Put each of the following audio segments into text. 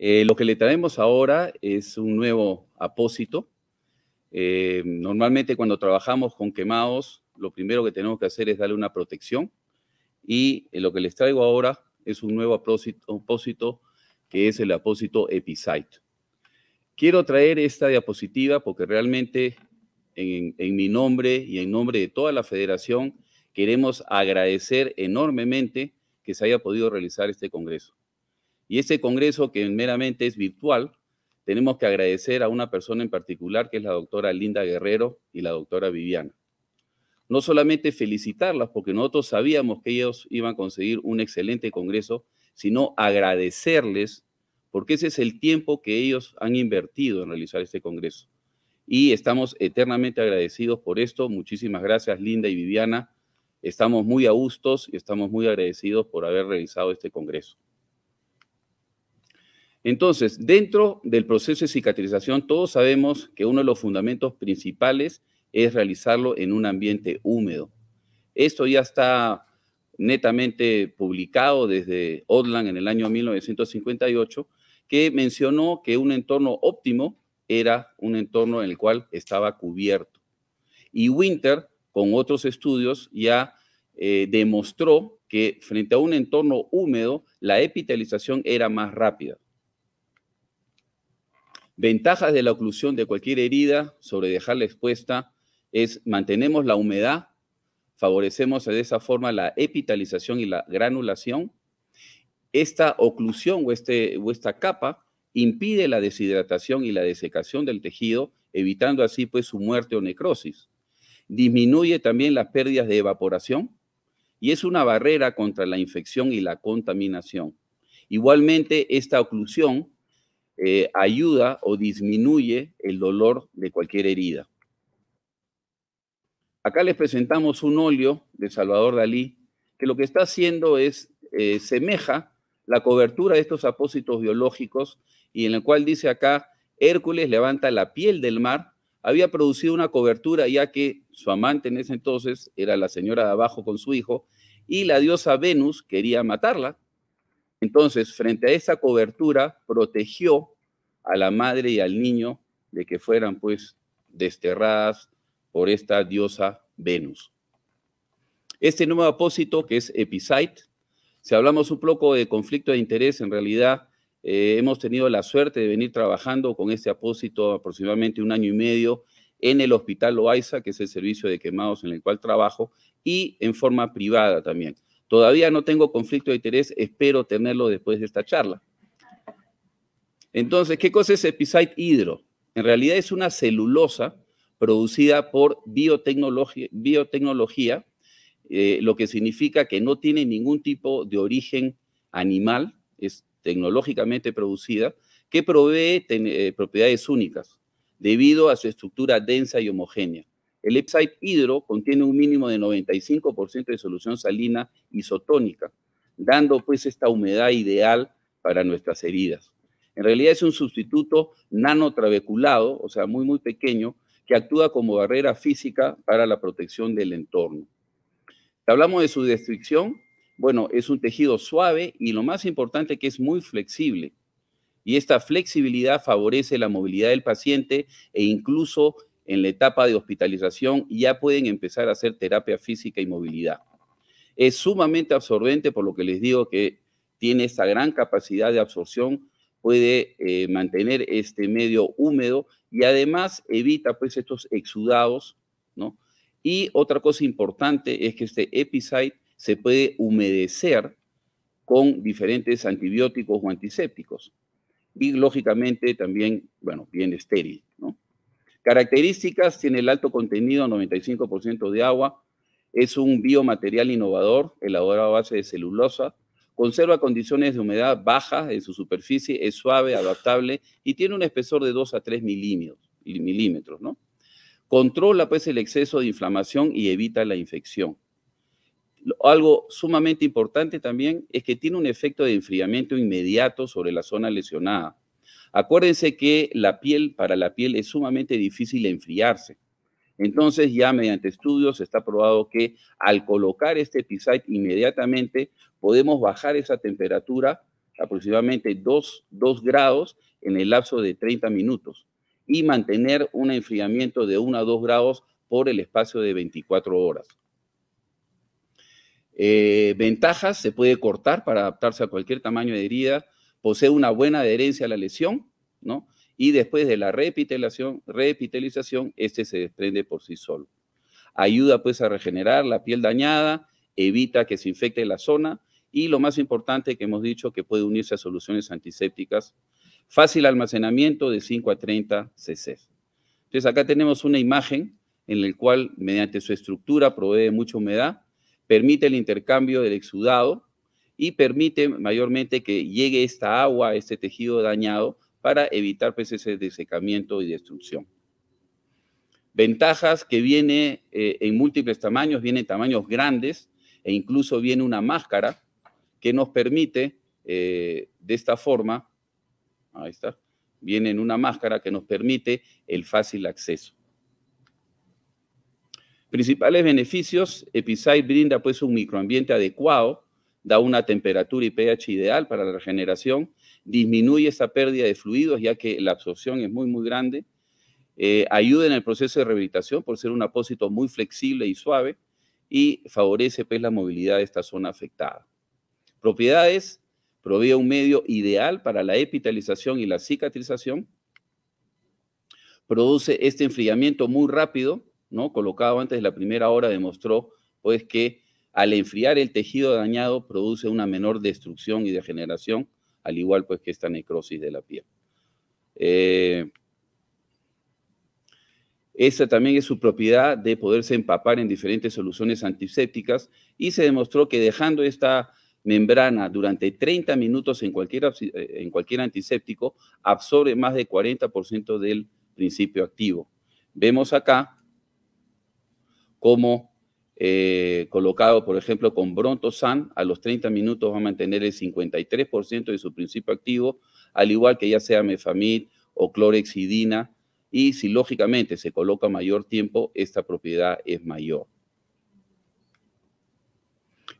Eh, lo que le traemos ahora es un nuevo apósito. Eh, normalmente cuando trabajamos con quemados, lo primero que tenemos que hacer es darle una protección. Y eh, lo que les traigo ahora es un nuevo apósito, que es el apósito Episite. Quiero traer esta diapositiva porque realmente en, mi nombre y en nombre de toda la federación queremos agradecer enormemente que se haya podido realizar este congreso. Y este Congreso, que meramente es virtual, tenemos que agradecer a una persona en particular, que es la doctora Linda Guerrero y la doctora Viviana. No solamente felicitarlas, porque nosotros sabíamos que ellos iban a conseguir un excelente Congreso, sino agradecerles, porque ese es el tiempo que ellos han invertido en realizar este Congreso. Y estamos eternamente agradecidos por esto. Muchísimas gracias, Linda y Viviana. Estamos muy a gustos y estamos muy agradecidos por haber realizado este Congreso. Entonces, dentro del proceso de cicatrización, todos sabemos que uno de los fundamentos principales es realizarlo en un ambiente húmedo. Esto ya está netamente publicado desde Odland en el año 1958, que mencionó que un entorno óptimo era un entorno en el cual estaba cubierto. Y Winter, con otros estudios, ya eh, demostró que frente a un entorno húmedo, la epitelización era más rápida. Ventajas de la oclusión de cualquier herida sobre dejarla expuesta es mantenemos la humedad, favorecemos de esa forma la epitalización y la granulación. Esta oclusión este, o, esta capa impide la deshidratación y la desecación del tejido, evitando así pues su muerte o necrosis. Disminuye también las pérdidas de evaporación y es una barrera contra la infección y la contaminación. Igualmente, esta oclusión eh, ayuda o disminuye el dolor de cualquier herida. Acá les presentamos un óleo de Salvador Dalí, que lo que está haciendo es, eh, semeja la cobertura de estos apósitos biológicos y en el cual dice acá, Hércules levanta la piel del mar, había producido una cobertura ya que su amante en ese entonces era la señora de abajo con su hijo, y la diosa Venus quería matarla, entonces, frente a esa cobertura, protegió a la madre y al niño de que fueran pues desterradas por esta diosa Venus. Este nuevo apósito, que es Episite, si hablamos un poco de conflicto de interés, en realidad eh, hemos tenido la suerte de venir trabajando con este apósito aproximadamente un año y medio en el Hospital Loaiza, que es el servicio de quemados en el cual trabajo, y en forma privada también. Todavía no tengo conflicto de interés, espero tenerlo después de esta charla. Entonces, ¿qué cosa es epicite hidro? En realidad es una celulosa producida por biotecnología, biotecnología eh, lo que significa que no tiene ningún tipo de origen animal, es tecnológicamente producida, que provee eh, propiedades únicas debido a su estructura densa y homogénea. El Epside hidro contiene un mínimo de 95% de solución salina isotónica, dando pues esta humedad ideal para nuestras heridas. En realidad es un sustituto nanotraveculado, o sea, muy muy pequeño, que actúa como barrera física para la protección del entorno. Hablamos de su destrucción. Bueno, es un tejido suave y lo más importante que es muy flexible. Y esta flexibilidad favorece la movilidad del paciente e incluso en la etapa de hospitalización ya pueden empezar a hacer terapia física y movilidad. Es sumamente absorbente, por lo que les digo que tiene esta gran capacidad de absorción, puede eh, mantener este medio húmedo y además evita pues estos exudados, ¿no? Y otra cosa importante es que este Epicite se puede humedecer con diferentes antibióticos o antisépticos. Y lógicamente también, bueno, bien estéril, ¿no? Características, tiene el alto contenido, 95% de agua, es un biomaterial innovador, elaborado a base de celulosa, conserva condiciones de humedad bajas en su superficie, es suave, adaptable y tiene un espesor de 2 a 3 milímetros, Controla pues el exceso de inflamación y evita la infección. Algo sumamente importante también es que tiene un efecto de enfriamiento inmediato sobre la zona lesionada. Acuérdense que la piel, para la piel, es sumamente difícil enfriarse. Entonces ya mediante estudios está probado que al colocar este Episite inmediatamente podemos bajar esa temperatura aproximadamente 2, grados en el lapso de 30 minutos y mantener un enfriamiento de 1 a 2 grados por el espacio de 24 horas. Eh, ventajas, se puede cortar para adaptarse a cualquier tamaño de herida, posee una buena adherencia a la lesión, ¿no? Y después de la reepitelización, este se desprende por sí solo. Ayuda pues a regenerar la piel dañada, evita que se infecte la zona y lo más importante que hemos dicho que puede unirse a soluciones antisépticas, fácil almacenamiento de 5 a 30 cc. Entonces acá tenemos una imagen en la cual mediante su estructura provee mucha humedad, permite el intercambio del exudado y permite mayormente que llegue esta agua, este tejido dañado, para evitar pues, de secamiento y destrucción. Ventajas que viene eh, en múltiples tamaños, vienen tamaños grandes e incluso viene una máscara que nos permite eh, de esta forma, ahí está, viene en una máscara que nos permite el fácil acceso. Principales beneficios, EpiSight brinda pues un microambiente adecuado da una temperatura y pH ideal para la regeneración, disminuye esa pérdida de fluidos ya que la absorción es muy, muy grande, eh, ayuda en el proceso de rehabilitación por ser un apósito muy flexible y suave y favorece pues, la movilidad de esta zona afectada. Propiedades, provee un medio ideal para la epitalización y la cicatrización, produce este enfriamiento muy rápido, ¿no? colocado antes de la primera hora demostró pues que al enfriar el tejido dañado produce una menor destrucción y degeneración, al igual pues que esta necrosis de la piel. Eh, esta también es su propiedad de poderse empapar en diferentes soluciones antisépticas y se demostró que dejando esta membrana durante 30 minutos en cualquier, eh, en cualquier antiséptico absorbe más de 40% del principio activo. Vemos acá cómo eh, colocado, por ejemplo, con Brontosan, a los 30 minutos va a mantener el 53% de su principio activo, al igual que ya sea Mefamid o Clorexidina, y si lógicamente se coloca mayor tiempo, esta propiedad es mayor.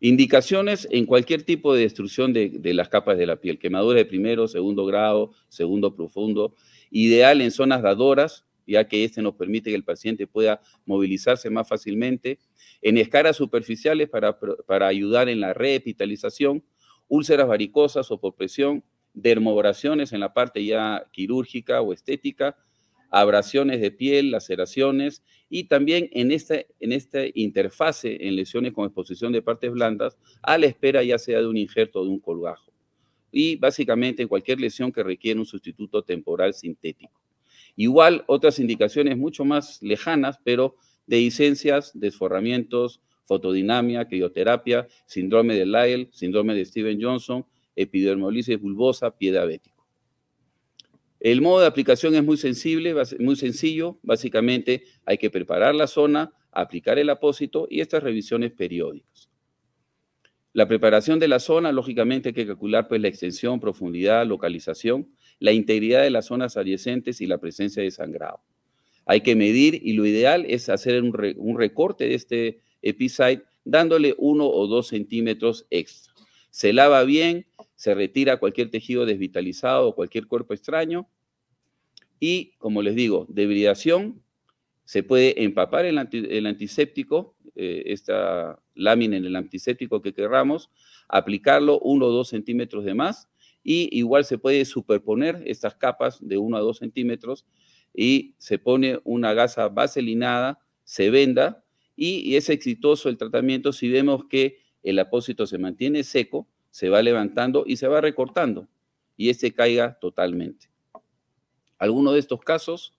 Indicaciones en cualquier tipo de destrucción de, de las capas de la piel, quemadura de primero, segundo grado, segundo profundo, ideal en zonas dadoras, ya que este nos permite que el paciente pueda movilizarse más fácilmente. En escaras superficiales para, ayudar en la revitalización, úlceras varicosas o por presión, dermobraciones en la parte ya quirúrgica o estética, abrasiones de piel, laceraciones y también en esta, en esta interfase en lesiones con exposición de partes blandas a la espera ya sea de un injerto o de un colgajo. Y básicamente cualquier lesión que requiere un sustituto temporal sintético. Igual otras indicaciones mucho más lejanas, pero de licencias, desforramientos, fotodinamia, crioterapia, síndrome de Lyell, síndrome de Steven Johnson, epidermolisis bulbosa, pie diabético. El modo de aplicación es muy, sensible, muy sencillo. Básicamente hay que preparar la zona, aplicar el apósito y estas revisiones periódicas. La preparación de la zona, lógicamente hay que calcular pues, la extensión, profundidad, localización la integridad de las zonas adyacentes y la presencia de sangrado. Hay que medir y lo ideal es hacer un, recorte de este epicite dándole uno o dos centímetros extra. Se lava bien, se retira cualquier tejido desvitalizado o cualquier cuerpo extraño y, como les digo, debridación, se puede empapar el, antiséptico, eh, esta lámina en el antiséptico que querramos, aplicarlo uno o dos centímetros de más y igual se puede superponer estas capas de 1 a 2 centímetros y se pone una gasa vaselinada, se venda y, es exitoso el tratamiento si vemos que el apósito se mantiene seco, se va levantando y se va recortando y este caiga totalmente. Algunos de estos casos,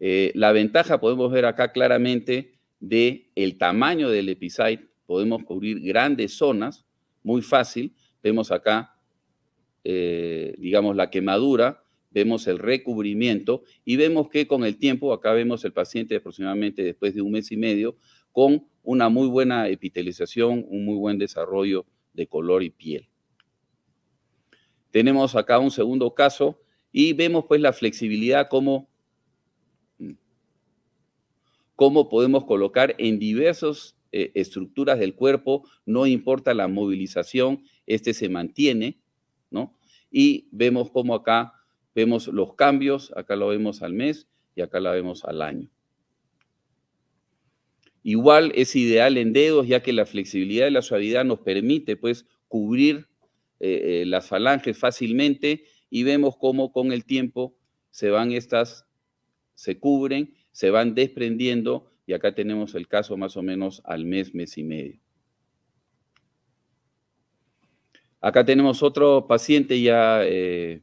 eh, la ventaja podemos ver acá claramente de el tamaño del episite, podemos cubrir grandes zonas, muy fácil, vemos acá eh, digamos, la quemadura, vemos el recubrimiento y vemos que con el tiempo, acá vemos el paciente aproximadamente después de un mes y medio, con una muy buena epitelización, un muy buen desarrollo de color y piel. Tenemos acá un segundo caso y vemos pues la flexibilidad como mm, cómo podemos colocar en diversas eh, estructuras del cuerpo, no importa la movilización, este se mantiene y vemos cómo acá vemos los cambios, acá lo vemos al mes y acá la vemos al año. Igual es ideal en dedos, ya que la flexibilidad y la suavidad nos permite pues cubrir eh, eh, las falanges fácilmente y vemos cómo con el tiempo se van estas, se cubren, se van desprendiendo y acá tenemos el caso más o menos al mes, mes y medio. Acá tenemos otro paciente ya, eh,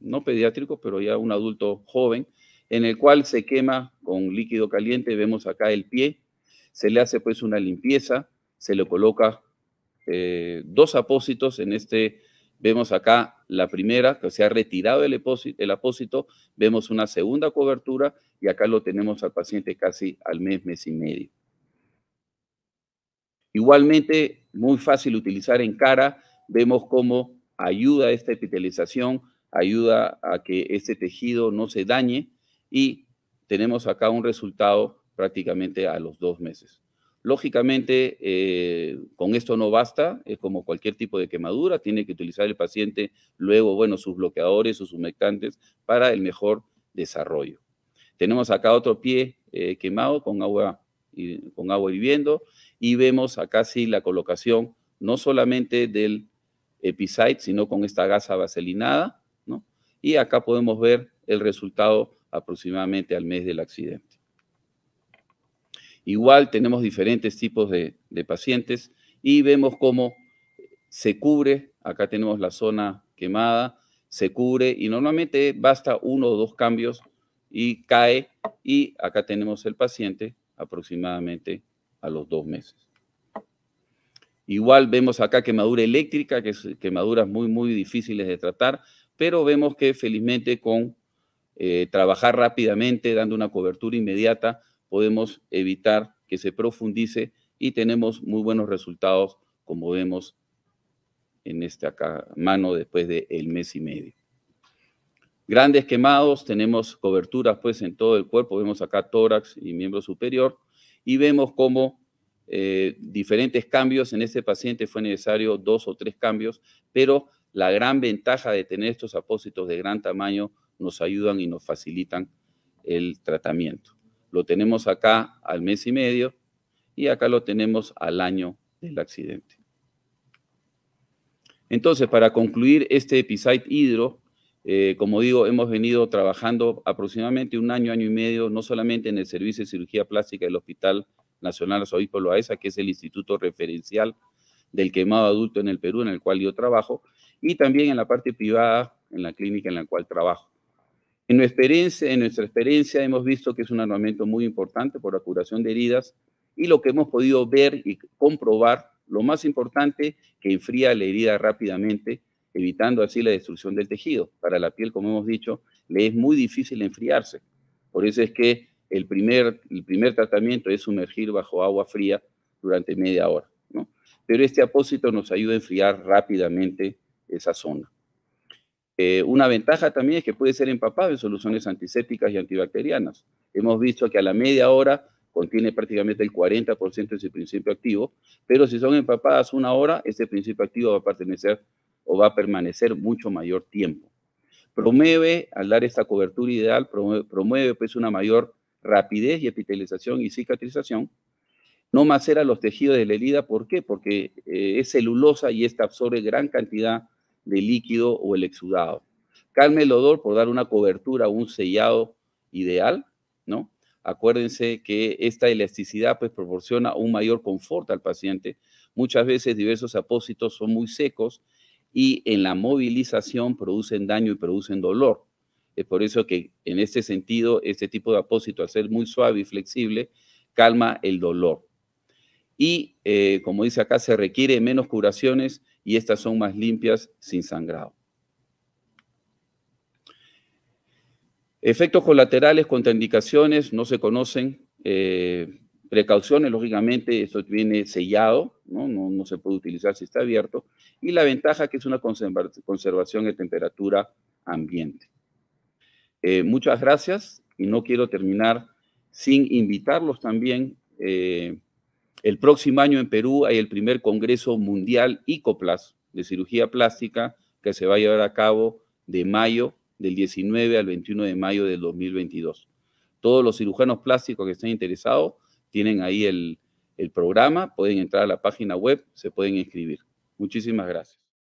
no pediátrico, pero ya un adulto joven, en el cual se quema con líquido caliente, vemos acá el pie, se le hace pues una limpieza, se le coloca eh, dos apósitos en este, vemos acá la primera, que se ha retirado el el apósito, vemos una segunda cobertura y acá lo tenemos al paciente casi al mes, mes y medio. Igualmente, muy fácil utilizar en cara, vemos cómo ayuda esta epitelización, ayuda a que este tejido no se dañe y tenemos acá un resultado prácticamente a los dos meses. Lógicamente, eh, con esto no basta, es como cualquier tipo de quemadura, tiene que utilizar el paciente luego, bueno, sus bloqueadores, sus humectantes para el mejor desarrollo. Tenemos acá otro pie eh, quemado con agua, y, con agua y vemos acá sí la colocación no solamente del sino con esta gasa vaselinada, ¿no? Y acá podemos ver el resultado aproximadamente al mes del accidente. Igual tenemos diferentes tipos de pacientes y vemos cómo se cubre, acá tenemos la zona quemada, se cubre y normalmente basta uno o dos cambios y cae y acá tenemos el paciente aproximadamente a los dos meses. Igual vemos acá quemadura eléctrica, que es quemaduras muy, muy difíciles de tratar, pero vemos que felizmente con eh, trabajar rápidamente, dando una cobertura inmediata, podemos evitar que se profundice y tenemos muy buenos resultados, como vemos en esta acá mano después del el mes y medio. Grandes quemados, tenemos coberturas pues en todo el cuerpo, vemos acá tórax y miembro superior, y vemos cómo eh, diferentes cambios. En este paciente fue necesario dos o tres cambios, pero la gran ventaja de tener estos apósitos de gran tamaño nos ayudan y nos facilitan el tratamiento. Lo tenemos acá al mes y medio y acá lo tenemos al año del accidente. Entonces, para concluir este Episite Hidro, eh, como digo, hemos venido trabajando aproximadamente un año, año y medio, no solamente en el servicio de cirugía plástica del Hospital Nacional Arzobispo Loaesa, que es el instituto referencial del quemado adulto en el Perú, en el cual yo trabajo, y también en la parte privada, en la clínica en la cual trabajo. En nuestra experiencia, en nuestra experiencia hemos visto que es un armamento muy importante por la curación de heridas y lo que hemos podido ver y comprobar, lo más importante, que enfría la herida rápidamente, evitando así la destrucción del tejido. Para la piel, como hemos dicho, le es muy difícil enfriarse. Por eso es que el primer, el primer tratamiento es sumergir bajo agua fría durante media hora, ¿no? Pero este apósito nos ayuda a enfriar rápidamente esa zona. Eh, una ventaja también es que puede ser empapado en soluciones antisépticas y antibacterianas. Hemos visto que a la media hora contiene prácticamente el 40% de su principio activo, pero si son empapadas una hora, ese principio activo va a pertenecer o va a permanecer mucho mayor tiempo. Promueve, al dar esta cobertura ideal, promueve, pues una mayor rapidez y epitelización y cicatrización. No macera los tejidos de la herida, ¿por qué? Porque eh, es celulosa y esta absorbe gran cantidad de líquido o el exudado. Calma el odor por dar una cobertura, un sellado ideal, ¿no? Acuérdense que esta elasticidad pues proporciona un mayor confort al paciente. Muchas veces diversos apósitos son muy secos y en la movilización producen daño y producen dolor. Es por eso que en este sentido, este tipo de apósito, al ser muy suave y flexible, calma el dolor. Y eh, como dice acá, se requiere menos curaciones y estas son más limpias sin sangrado. Efectos colaterales, contraindicaciones, no se conocen. Eh, precauciones, lógicamente, esto viene sellado, ¿no? No, se puede utilizar si está abierto. Y la ventaja que es una conservación de temperatura ambiente. Eh, muchas gracias y no quiero terminar sin invitarlos también. Eh, el próximo año en Perú hay el primer Congreso Mundial ICOPLAS de Cirugía Plástica que se va a llevar a cabo de mayo, del 19 al 21 de mayo del 2022. Todos los cirujanos plásticos que estén interesados tienen ahí el, el programa, pueden entrar a la página web, se pueden inscribir. Muchísimas gracias.